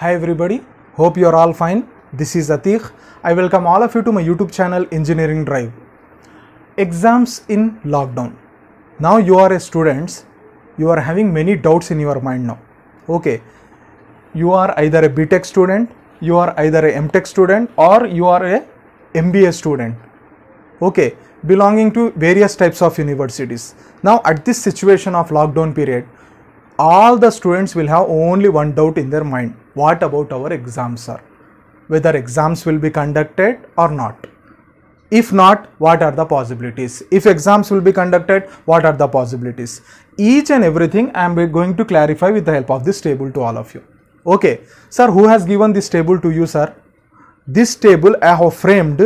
Hi everybody, hope you are all fine. This is Atiq. I welcome all of you to my YouTube channel Engineering Drive. Exams in lockdown. Now you are a student. you are having many doubts in your mind now. Okay. You are either a BTech student, you are either a MTech student or you are a MBA student. Okay, belonging to various types of universities. Now at this situation of lockdown period, all the students will have only one doubt in their mind what about our exams sir? Whether exams will be conducted or not. If not, what are the possibilities? If exams will be conducted, what are the possibilities? Each and everything I am going to clarify with the help of this table to all of you. Okay, sir, who has given this table to you, sir? This table I have framed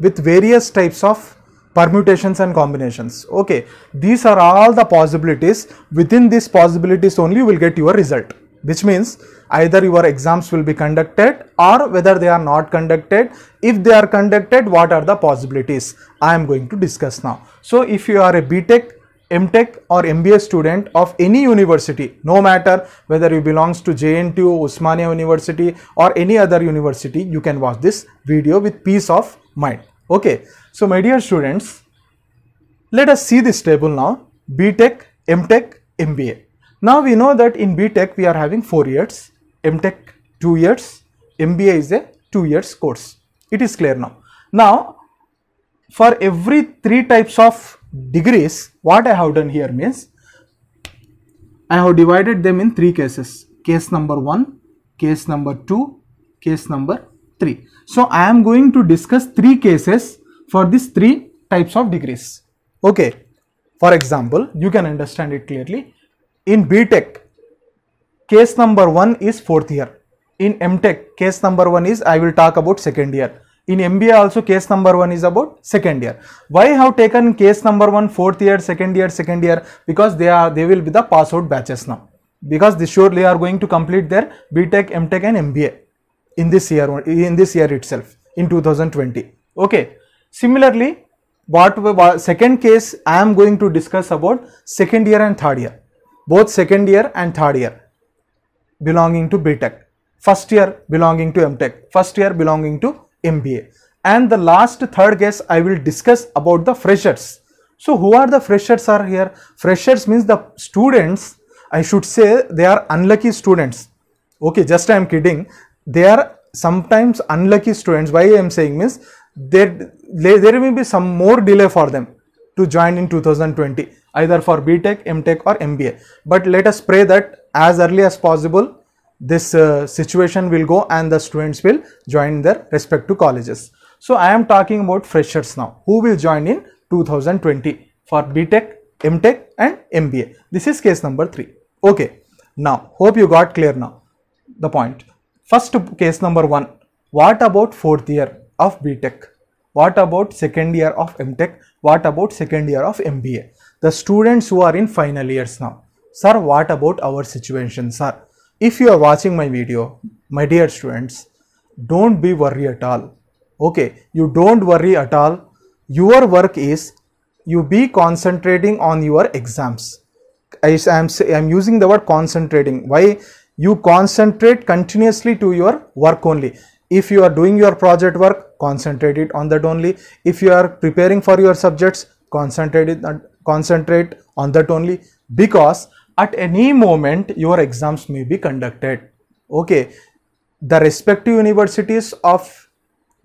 with various types of permutations and combinations. Okay, these are all the possibilities. Within these possibilities only you will get your result which means either your exams will be conducted or whether they are not conducted. If they are conducted, what are the possibilities? I am going to discuss now. So, if you are a BTEC, MTech or MBA student of any university, no matter whether you belongs to JNTU, Usmania University or any other university, you can watch this video with peace of mind. Okay. So, my dear students, let us see this table now, BTech, MTech, MBA. Now we know that in BTech we are having 4 years, MTech 2 years, MBA is a 2 years course. It is clear now. Now for every 3 types of degrees what I have done here means I have divided them in 3 cases case number 1, case number 2, case number 3. So I am going to discuss 3 cases for these 3 types of degrees. Okay. For example, you can understand it clearly in BTech, case number 1 is 4th year. In MTech, case number 1 is I will talk about second year. In MBA also case number 1 is about second year. Why have taken case number 1, 4th year, second year, second year? Because they are they will be the pass out batches now. Because they surely are going to complete their BTech, MTech and MBA in this year in this year itself in 2020. Okay. Similarly, what second case I am going to discuss about second year and third year both second year and third year belonging to BTech, first year belonging to MTech, first year belonging to MBA. And the last third guess I will discuss about the freshers. So who are the freshers are here? Freshers means the students, I should say they are unlucky students. Okay, just I am kidding. They are sometimes unlucky students. Why I am saying means that there, there may be some more delay for them to join in 2020 either for btech mtech or mba but let us pray that as early as possible this uh, situation will go and the students will join their respective colleges so i am talking about freshers now who will join in 2020 for btech mtech and mba this is case number 3 okay now hope you got clear now the point first case number 1 what about fourth year of btech what about second year of mtech what about second year of MBA? The students who are in final years now. Sir, what about our situation, sir? If you are watching my video, my dear students, don't be worried at all. Okay, you don't worry at all. Your work is you be concentrating on your exams. I am, I am using the word concentrating. Why? You concentrate continuously to your work only if you are doing your project work concentrate it on that only if you are preparing for your subjects concentrate it on, concentrate on that only because at any moment your exams may be conducted okay the respective universities of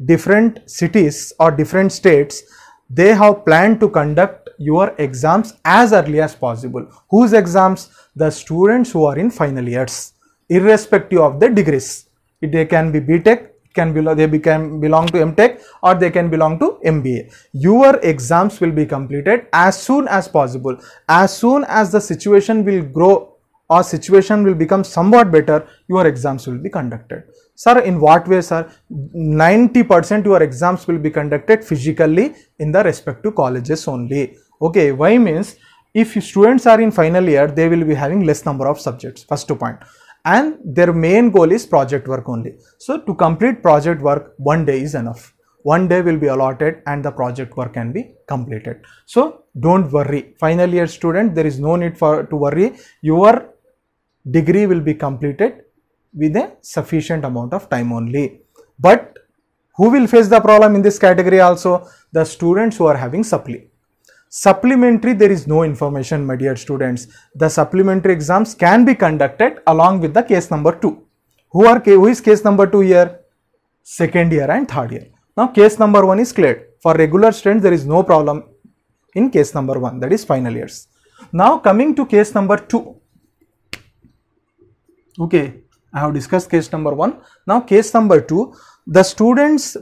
different cities or different states they have planned to conduct your exams as early as possible whose exams the students who are in final years irrespective of the degrees they can be btech can be they become belong to mtech or they can belong to mba your exams will be completed as soon as possible as soon as the situation will grow or situation will become somewhat better your exams will be conducted sir in what way sir 90 percent your exams will be conducted physically in the respect to colleges only okay why means if students are in final year they will be having less number of subjects first point and their main goal is project work only. So to complete project work, one day is enough. One day will be allotted and the project work can be completed. So don't worry. Final year student, there is no need for to worry. Your degree will be completed with a sufficient amount of time only. But who will face the problem in this category also? The students who are having supply. Supplementary, there is no information, my dear students. The supplementary exams can be conducted along with the case number 2. Who are who is case number 2 here? Second year and third year. Now, case number 1 is cleared. For regular students, there is no problem in case number 1, that is final years. Now, coming to case number 2. Okay, I have discussed case number 1. Now, case number 2, the students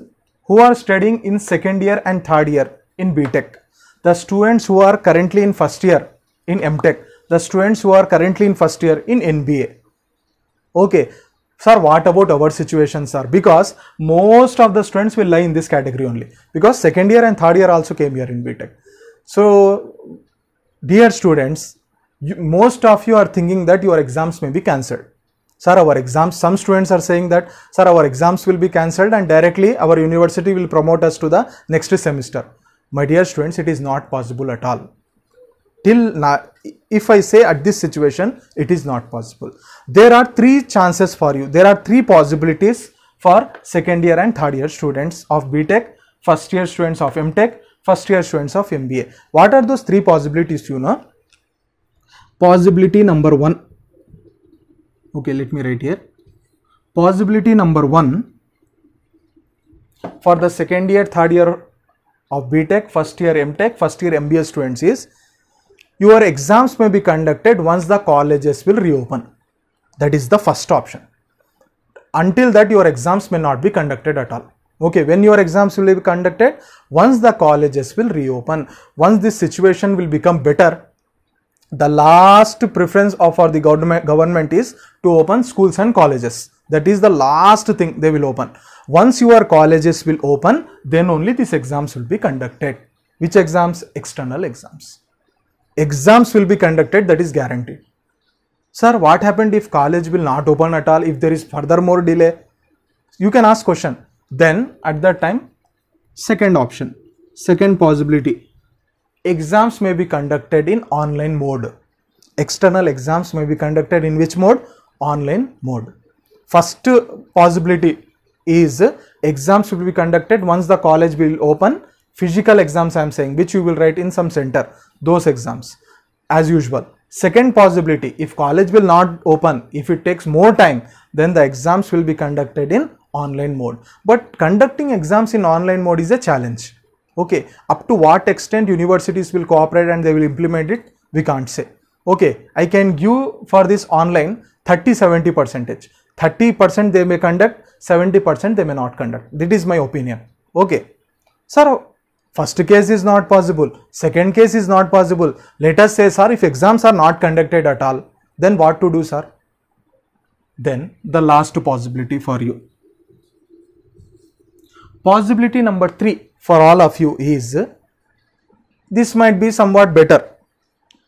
who are studying in second year and third year in Tech the students who are currently in first year in MTech, the students who are currently in first year in NBA. Okay, sir what about our situation sir because most of the students will lie in this category only because second year and third year also came here in btech so dear students you, most of you are thinking that your exams may be cancelled sir our exams some students are saying that sir our exams will be cancelled and directly our university will promote us to the next semester my dear students, it is not possible at all. Till now, if I say at this situation, it is not possible. There are three chances for you. There are three possibilities for second year and third year students of Tech, first year students of MTech, first year students of MBA. What are those three possibilities you know? Possibility number one. Okay, let me write here. Possibility number one for the second year, third year of BTech, first year MTech, first year MBA students is your exams may be conducted once the colleges will reopen. That is the first option. Until that your exams may not be conducted at all. Okay, when your exams will be conducted? Once the colleges will reopen, once this situation will become better, the last preference of for the government government is to open schools and colleges that is the last thing they will open once your colleges will open, then only these exams will be conducted. Which exams? External exams. Exams will be conducted, that is guaranteed. Sir, what happened if college will not open at all, if there is further more delay? You can ask question. Then at that time, second option, second possibility, exams may be conducted in online mode. External exams may be conducted in which mode? Online mode. First possibility is exams will be conducted once the college will open physical exams I am saying which you will write in some center those exams as usual. Second possibility if college will not open if it takes more time then the exams will be conducted in online mode but conducting exams in online mode is a challenge okay up to what extent universities will cooperate and they will implement it we can't say okay i can give for this online 30 70 percentage 30% they may conduct, 70% they may not conduct. That is my opinion. Okay. Sir, first case is not possible, second case is not possible. Let us say, sir, if exams are not conducted at all, then what to do, sir? Then the last possibility for you. Possibility number three for all of you is this might be somewhat better.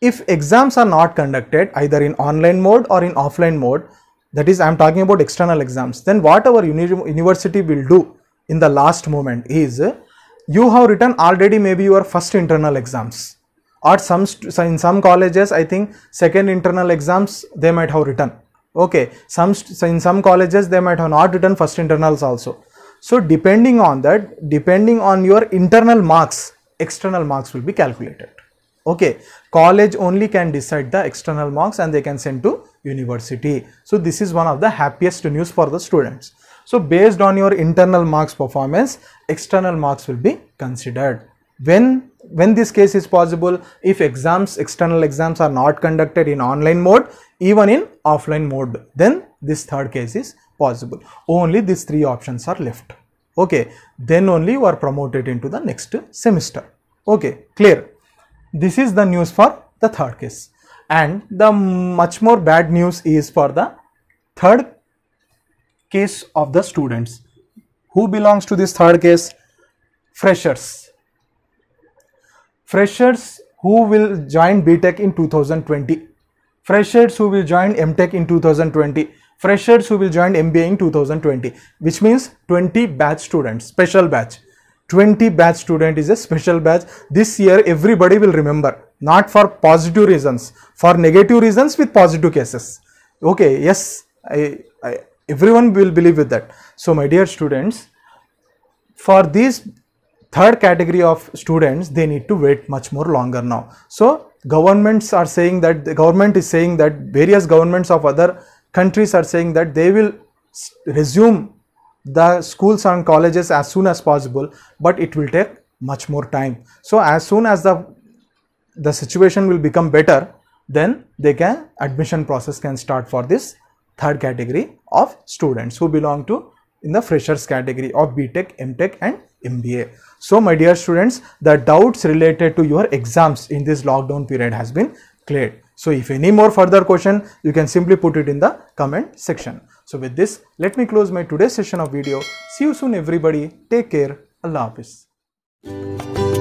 If exams are not conducted either in online mode or in offline mode, that is I am talking about external exams, then what our uni university will do in the last moment is you have written already maybe your first internal exams or some in some colleges I think second internal exams they might have written. Okay, some in some colleges they might have not written first internals also. So depending on that, depending on your internal marks, external marks will be calculated okay college only can decide the external marks and they can send to university. So this is one of the happiest news for the students. So based on your internal marks performance, external marks will be considered. When when this case is possible, if exams, external exams are not conducted in online mode, even in offline mode, then this third case is possible. Only these three options are left. Okay, then only you are promoted into the next semester. Okay, clear. This is the news for the third case and the much more bad news is for the third case of the students who belongs to this third case freshers freshers who will join btech in 2020 freshers who will join mtech in 2020 freshers who will join mba in 2020 which means 20 batch students special batch 20 batch student is a special batch this year everybody will remember not for positive reasons for negative reasons with positive cases okay yes I, I, everyone will believe with that so my dear students for these third category of students they need to wait much more longer now so governments are saying that the government is saying that various governments of other countries are saying that they will resume the schools and colleges as soon as possible but it will take much more time so as soon as the the situation will become better then they can admission process can start for this third category of students who belong to in the freshers category of btech mtech and mba so my dear students the doubts related to your exams in this lockdown period has been cleared so if any more further question you can simply put it in the comment section so with this, let me close my today's session of video. See you soon everybody. Take care. Allah Hafiz.